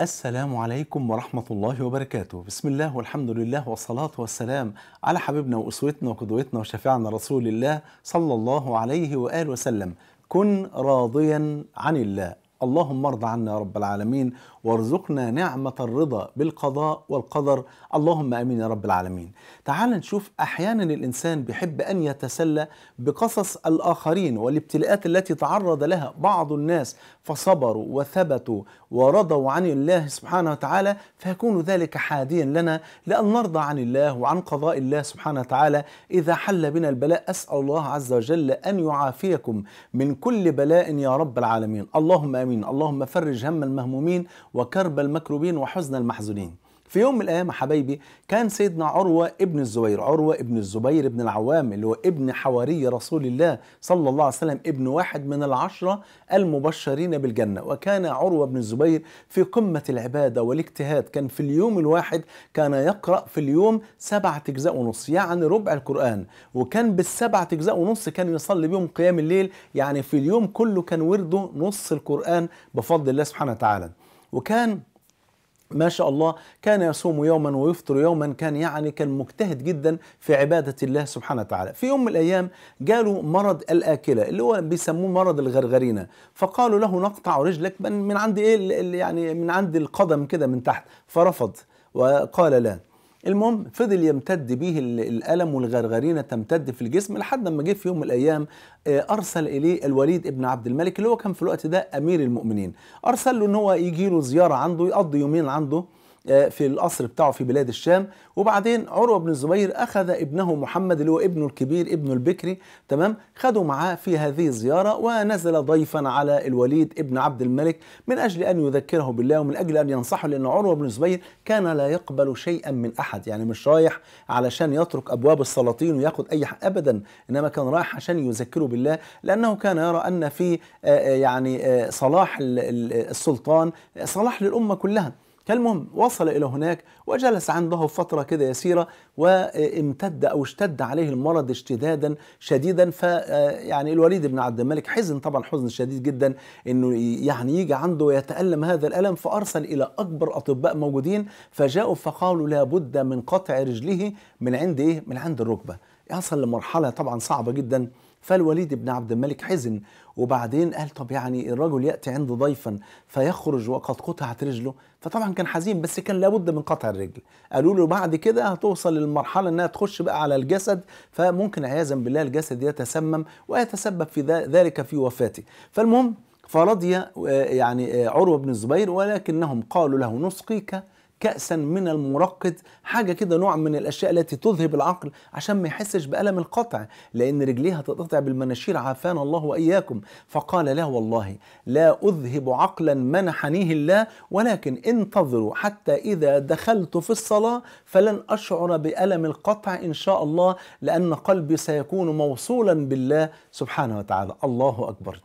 السلام عليكم ورحمة الله وبركاته بسم الله والحمد لله والصلاة والسلام على حبيبنا وأسوتنا وقدوتنا وشفيعنا رسول الله صلى الله عليه وآله وسلم كن راضيا عن الله اللهم ارض عنا يا رب العالمين وارزقنا نعمة الرضا بالقضاء والقدر اللهم امين يا رب العالمين. تعال نشوف احيانا الانسان بيحب ان يتسلى بقصص الاخرين والابتلاءات التي تعرض لها بعض الناس فصبروا وثبتوا ورضوا عن الله سبحانه وتعالى فيكون ذلك حاديا لنا لان نرضى عن الله وعن قضاء الله سبحانه وتعالى اذا حل بنا البلاء اسال الله عز وجل ان يعافيكم من كل بلاء يا رب العالمين. اللهم امين العالمين اللهم فرج هم المهمومين وكرب المكروبين وحزن المحزونين في يوم من الايام يا حبايبي كان سيدنا عروه ابن الزبير عروه ابن الزبير ابن العوام اللي هو ابن حواري رسول الله صلى الله عليه وسلم ابن واحد من العشره المبشرين بالجنه وكان عروه بن الزبير في قمه العباده والاجتهاد كان في اليوم الواحد كان يقرا في اليوم سبعة اجزاء ونص يعني ربع القران وكان بالسبعة اجزاء ونص كان يصلي بيهم قيام الليل يعني في اليوم كله كان ورده نص القران بفضل الله سبحانه وتعالى وكان ما شاء الله كان يصوم يوما ويفطر يوما كان يعني كان مجتهد جدا في عبادة الله سبحانه وتعالى في يوم من الأيام جاله مرض الآكلة اللي هو بيسموه مرض الغرغرينة فقالوا له نقطع رجلك من عند إيه يعني من عند القدم كده من تحت فرفض وقال لا المهم فضل يمتد به الألم والغرغرينة تمتد في الجسم لحد ما جه في يوم من الأيام آه، أرسل إليه الوليد ابن عبد الملك اللي هو كان في الوقت ده أمير المؤمنين أرسل له إن هو يجي له زيارة عنده يقضي يومين عنده آه، في القصر بتاعه في بلاد الشام وبعدين عروه بن الزبير اخذ ابنه محمد اللي هو ابنه الكبير ابنه البكري تمام خده معاه في هذه الزياره ونزل ضيفا على الوليد ابن عبد الملك من اجل ان يذكره بالله ومن اجل ان ينصحه لان عروه بن الزبير كان لا يقبل شيئا من احد يعني مش رايح علشان يترك ابواب السلاطين ويأخذ اي حق ابدا انما كان رايح عشان يذكره بالله لانه كان يرى ان في آه، آه، يعني صلاح السلطان صلاح للامه كلها المهم وصل إلى هناك وجلس عنده فترة كده يسيرة وامتد أو اشتد عليه المرض اشتدادا شديدا ف آه، يعني الوليد بن عبد الملك حزن طبعا حزن شديد جدا انه يعني يجي عنده ويتألم هذا الألم فأرسل إلى أكبر أطباء موجودين فجاءوا فقالوا لابد من قطع رجله من عند إيه؟ من عند الركبة يصل لمرحلة طبعا صعبة جدا فالوليد بن عبد الملك حزن وبعدين قال طب يعني الرجل ياتي عند ضيفا فيخرج وقد قطعت رجله فطبعا كان حزين بس كان لابد من قطع الرجل قالوا له بعد كده هتوصل للمرحله انها تخش بقى على الجسد فممكن عياذا بالله الجسد يتسمم ويتسبب في ذلك في وفاته فالمهم فرضي آه، يعني آه، عروه بن الزبير ولكنهم قالوا له نسقيك كأسا من المرقد حاجة كده نوع من الأشياء التي تذهب العقل عشان ما يحسش بألم القطع لأن رجليه هتتقطع بالمناشير عافانا الله وإياكم فقال لا والله لا أذهب عقلا منحنيه الله ولكن انتظروا حتى إذا دخلت في الصلاة فلن أشعر بألم القطع إن شاء الله لأن قلبي سيكون موصولا بالله سبحانه وتعالى الله أكبر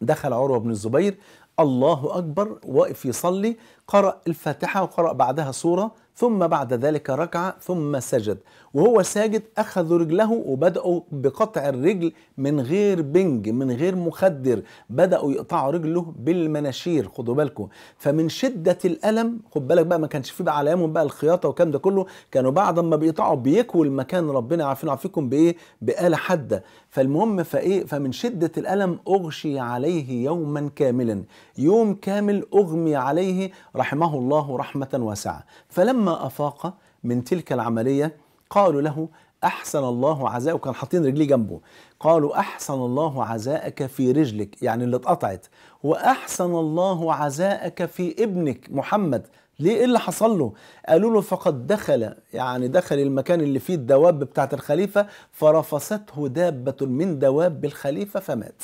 دخل عروة بن الزبير الله أكبر واقف يصلي قرأ الفاتحة وقرأ بعدها سورة ثم بعد ذلك ركع ثم سجد وهو ساجد أخذوا رجله وبدأوا بقطع الرجل من غير بنج من غير مخدر بدأوا يقطعوا رجله بالمناشير خدوا بالكم فمن شدة الألم خد بالك بقى ما كانش فيه بقى على ايامهم بقى الخياطة والكلام ده كله كانوا بعد ما بيقطعوا بيكوا المكان ربنا عارفين عارفينكم بإيه بآلة حادة فالمهم فإيه فمن شدة الألم أغشي عليه يوما كاملا يوم كامل أغمي عليه رحمه الله رحمة واسعة فلما فلما أفاق من تلك العملية قالوا له أحسن الله عزاءك كان حاطين رجليه جنبه قالوا أحسن الله عزاءك في رجلك يعني اللي اتقطعت وأحسن الله عزاءك في ابنك محمد ليه ايه اللي حصل له قالوا له فقد دخل يعني دخل المكان اللي فيه الدواب بتاعه الخليفة فرفسته دابة من دواب الخليفة فمات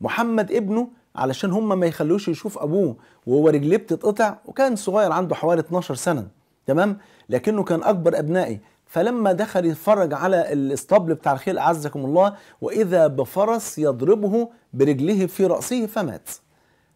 محمد ابنه علشان هم ما يخلوش يشوف ابوه وهو رجليه بتتقطع وكان صغير عنده حوالي 12 سنه تمام لكنه كان اكبر ابنائي فلما دخل يتفرج على الاسطبل بتاع الخيل اعزكم الله واذا بفرس يضربه برجله في راسه فمات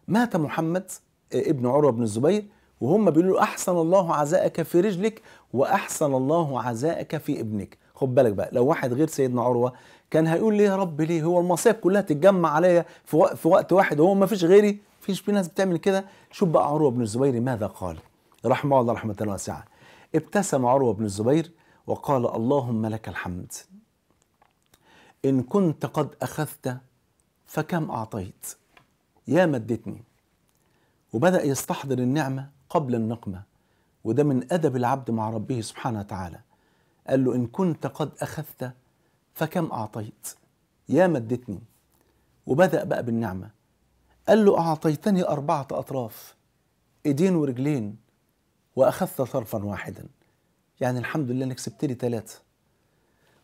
مات محمد آه، ابن عروه بن الزبير وهم بيقولوا احسن الله عزاءك في رجلك واحسن الله عزاءك في ابنك خد بالك بقى لو واحد غير سيدنا عروه كان هيقول ليه يا رب ليه هو المصايب كلها تتجمع عليا في, في وقت واحد وهو ما فيش غيري فيش في ناس بتعمل كده شوف بقى عروه بن الزبير ماذا قال رحمه الله رحمة واسعة ابتسم عروة بن الزبير وقال اللهم لك الحمد إن كنت قد أخذت فكم أعطيت يا مدتني وبدأ يستحضر النعمة قبل النقمة وده من أدب العبد مع ربه سبحانه وتعالى قال له إن كنت قد أخذت فكم أعطيت يا مدتني وبدأ بقى بالنعمة قال له أعطيتني أربعة أطراف إيدين ورجلين وأخذت طرفا واحدا يعني الحمد لله أنك سبتني لي ثلاثة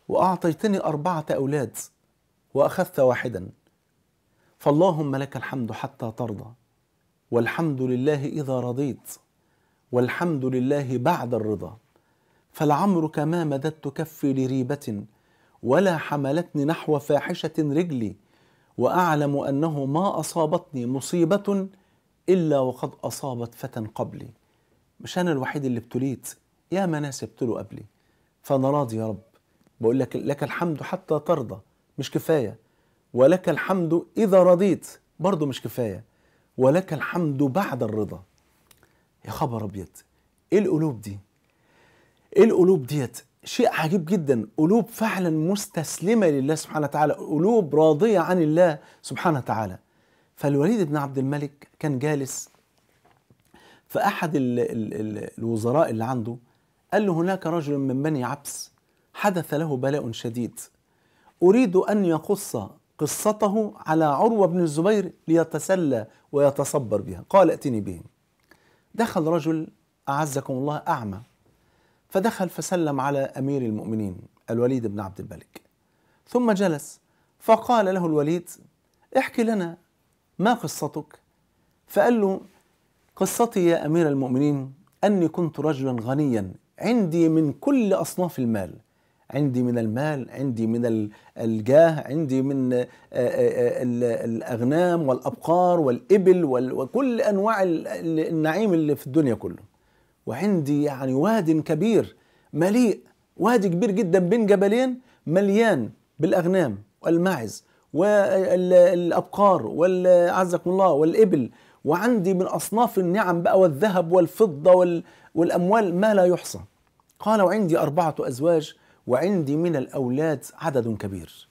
وأعطيتني أربعة أولاد وأخذت واحدا فاللهم لك الحمد حتى ترضى والحمد لله إذا رضيت والحمد لله بعد الرضا فلعمرك ما مددت كفي لريبة ولا حملتني نحو فاحشة رجلي وأعلم أنه ما أصابتني مصيبة إلا وقد أصابت فتى قبلي مش أنا الوحيد اللي ابتليت يا ما ناس ابتلوا قبلي فأنا راضي يا رب بقول لك لك الحمد حتى ترضى مش كفاية ولك الحمد إذا رضيت برضه مش كفاية ولك الحمد بعد الرضا يا خبر أبيض إيه القلوب دي إيه القلوب ديت شيء عجيب جدا قلوب فعلا مستسلمة لله سبحانه وتعالى قلوب راضية عن الله سبحانه وتعالى فالوليد بن عبد الملك كان جالس فأحد الـ الـ الوزراء اللي عنده قال له هناك رجل من بني عبس حدث له بلاء شديد أريد أن يقص قصته على عروة بن الزبير ليتسلى ويتصبر بها قال ائتني به دخل رجل أعزكم الله أعمى فدخل فسلم على أمير المؤمنين الوليد بن عبد الملك ثم جلس فقال له الوليد احكي لنا ما قصتك فقال له قصتي يا امير المؤمنين اني كنت رجلا غنيا عندي من كل اصناف المال عندي من المال عندي من الجاه عندي من آه، آه، آه، الاغنام والابقار والابل وكل انواع النعيم اللي في الدنيا كله وعندي يعني واد كبير مليء وادي كبير جدا بين جبلين مليان بالاغنام والماعز والابقار وعزكم الله والابل وعندي من أصناف النعم بقى والذهب والفضة وال والأموال ما لا يحصى قال وعندي أربعة أزواج وعندي من الأولاد عدد كبير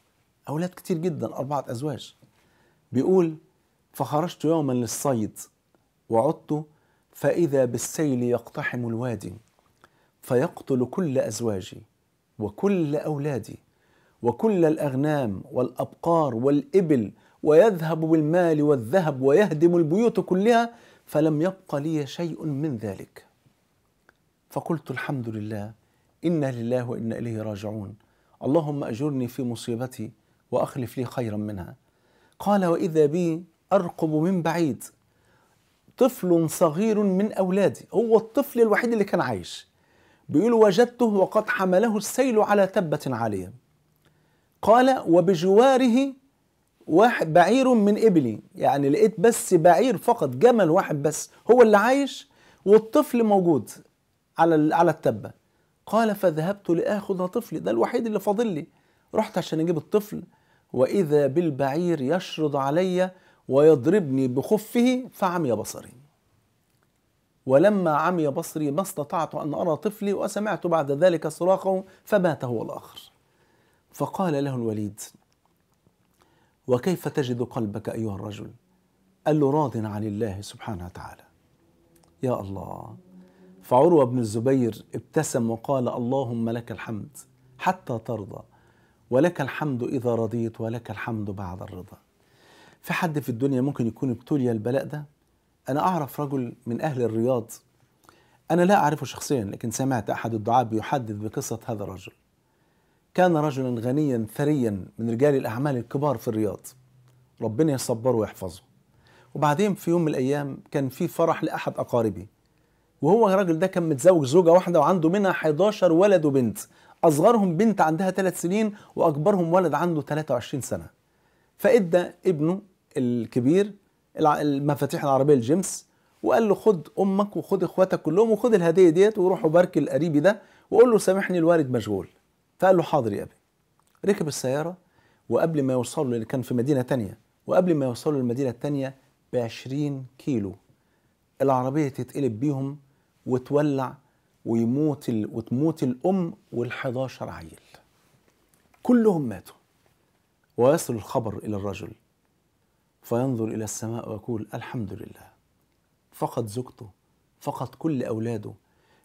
أولاد كتير جدا أربعة أزواج بيقول فخرجت يوما للصيد وعدت فإذا بالسيل يقتحم الوادي فيقتل كل أزواجي وكل أولادي وكل الأغنام والأبقار والإبل ويذهب بالمال والذهب ويهدم البيوت كلها فلم يبق لي شيء من ذلك فقلت الحمد لله انا لله وانا اليه راجعون اللهم اجرني في مصيبتي واخلف لي خيرا منها قال واذا بي ارقب من بعيد طفل صغير من اولادي هو الطفل الوحيد اللي كان عايش بيقول وجدته وقد حمله السيل على تبه عاليه قال وبجواره واحد بعير من إبلي يعني لقيت بس بعير فقط جمل واحد بس هو اللي عايش والطفل موجود على على التبة قال فذهبت لآخذ طفلي ده الوحيد اللي فاضل لي رحت عشان أجيب الطفل وإذا بالبعير يشرد علي ويضربني بخفه فعمي بصري ولما عمي بصري ما استطعت أن أرى طفلي وسمعت بعد ذلك صراخه فمات هو الآخر فقال له الوليد وكيف تجد قلبك أيها الرجل قال له راض عن الله سبحانه وتعالى يا الله فعروة بن الزبير ابتسم وقال اللهم لك الحمد حتى ترضى ولك الحمد إذا رضيت ولك الحمد بعد الرضا في حد في الدنيا ممكن يكون ابتلي البلاء ده أنا أعرف رجل من أهل الرياض أنا لا أعرفه شخصيا لكن سمعت أحد الدعاء بيحدث بقصة هذا الرجل كان رجلا غنيا ثريا من رجال الأعمال الكبار في الرياض ربنا يصبره ويحفظه وبعدين في يوم من الأيام كان في فرح لأحد أقاربي وهو الراجل ده كان متزوج زوجة واحدة وعنده منها 11 ولد وبنت أصغرهم بنت عندها 3 سنين وأكبرهم ولد عنده 23 سنة فإدى ابنه الكبير المفاتيح العربية الجيمس وقال له خد أمك وخد إخواتك كلهم وخد الهدية ديت وروحوا بارك لقريبي ده وقول له سامحني الوالد مشغول فقال له حاضر يا أبي ركب السيارة وقبل ما يوصلوا اللي كان في مدينة تانية وقبل ما يوصلوا للمدينة التانية بعشرين كيلو العربية تتقلب بيهم وتولع ويموت ال... وتموت الأم وال11 عيل كلهم ماتوا ويصل الخبر إلى الرجل فينظر إلى السماء ويقول الحمد لله فقد زوجته فقد كل أولاده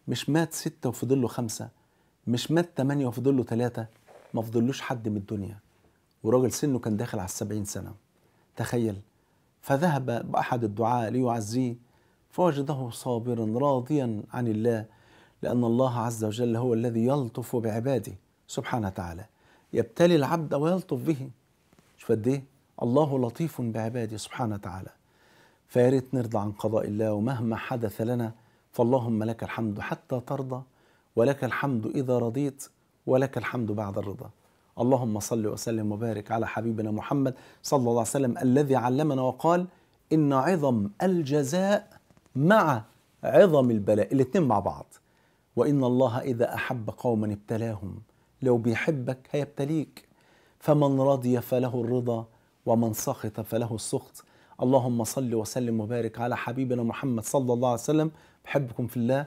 مش مات ستة وفضل له خمسة مش مات ثمانية وفضل له ثلاثة ما فضلوش حد من الدنيا وراجل سنه كان داخل على السبعين سنة تخيل فذهب بأحد الدعاء ليعزيه فوجده صابرا راضيا عن الله لأن الله عز وجل هو الذي يلطف بعباده سبحانه وتعالى يبتلي العبد ويلطف به شوف قد ايه الله لطيف بعباده سبحانه وتعالى فيا ريت نرضى عن قضاء الله ومهما حدث لنا فاللهم لك الحمد حتى ترضى ولك الحمد إذا رضيت ولك الحمد بعد الرضا اللهم صل وسلم وبارك على حبيبنا محمد صلى الله عليه وسلم الذي علمنا وقال إن عظم الجزاء مع عظم البلاء الاثنين مع بعض وإن الله إذا أحب قوما ابتلاهم لو بيحبك هيبتليك فمن رضي فله الرضا ومن سخط فله السخط اللهم صل وسلم وبارك على حبيبنا محمد صلى الله عليه وسلم بحبكم في الله